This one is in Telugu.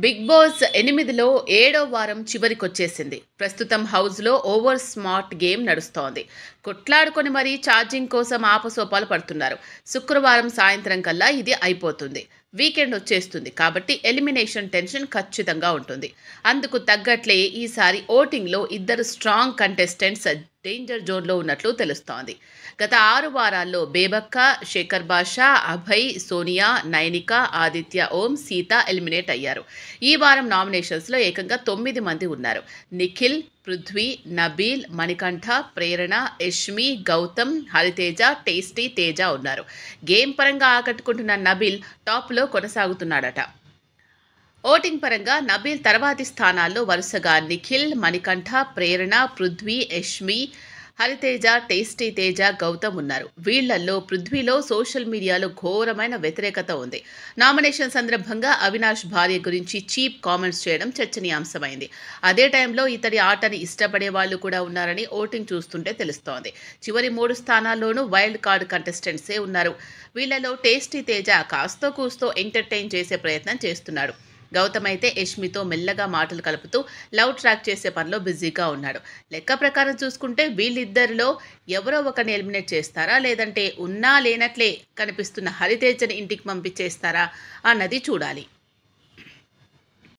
బిగ్ బాస్ ఎనిమిదిలో ఏడో వారం చివరికొచ్చేసింది ప్రస్తుతం హౌస్లో ఓవర్ స్మార్ట్ గేమ్ నడుస్తోంది కొట్లాడుకొని మరీ ఛార్జింగ్ కోసం ఆపసోపాలు పడుతున్నారు శుక్రవారం సాయంత్రం కల్లా ఇది అయిపోతుంది వీకెండ్ వచ్చేస్తుంది కాబట్టి ఎలిమినేషన్ టెన్షన్ ఖచ్చితంగా ఉంటుంది అందుకు తగ్గట్లే ఈసారి ఓటింగ్లో ఇద్దరు స్ట్రాంగ్ కంటెస్టెంట్స్ డేంజర్ జోన్లో ఉన్నట్లు తెలుస్తోంది గత ఆరు వారాల్లో బేబక్క శేఖర్ బాషా అభయ్ సోనియా నైనిక ఆదిత్య ఓం సీత ఎలిమినేట్ అయ్యారు ఈ వారం నామినేషన్స్లో ఏకంగా తొమ్మిది మంది ఉన్నారు నిఖిల్ పృథ్వీ నబీల్ మణికంఠ ప్రేరణ యష్మి గౌతమ్ హరితేజ టేస్టీ తేజ ఉన్నారు గేమ్ పరంగా ఆకట్టుకుంటున్న నబీల్ టాప్లో కొనసాగుతున్నాడట ఓటింగ్ పరంగా నబీల్ తర్వాతి స్థానాల్లో వరుసగా నిఖిల్ మణికంఠ ప్రేరణ పృథ్వీ యష్మి హరితేజ టేస్టీ తేజ గౌతమ్ ఉన్నారు వీళ్లల్లో పృథ్వీలో సోషల్ మీడియాలో ఘోరమైన వ్యతిరేకత ఉంది నామినేషన్ సందర్భంగా అవినాష్ భార్య గురించి చీప్ కామెంట్స్ చేయడం చర్చనీయాంశమైంది అదే టైంలో ఇతడి ఆటని ఇష్టపడే వాళ్ళు కూడా ఉన్నారని ఓటింగ్ చూస్తుంటే తెలుస్తోంది చివరి మూడు స్థానాల్లోనూ వైల్డ్ కార్డ్ కంటెస్టెంట్సే ఉన్నారు వీళ్లలో టేస్టీ తేజ కాస్తో కూస్తో ఎంటర్టైన్ చేసే ప్రయత్నం చేస్తున్నాడు గౌతమ్ అయితే యష్మితో మెల్లగా మాటలు కలుపుతూ లవ్ ట్రాక్ చేసే పనిలో బిజీగా ఉన్నాడు లెక్క ప్రకారం చూసుకుంటే వీళ్ళిద్దరిలో ఎవరో ఒకరిని ఎలిమినేట్ చేస్తారా లేదంటే ఉన్నా లేనట్లే కనిపిస్తున్న హరితేజని ఇంటికి పంపించేస్తారా అన్నది చూడాలి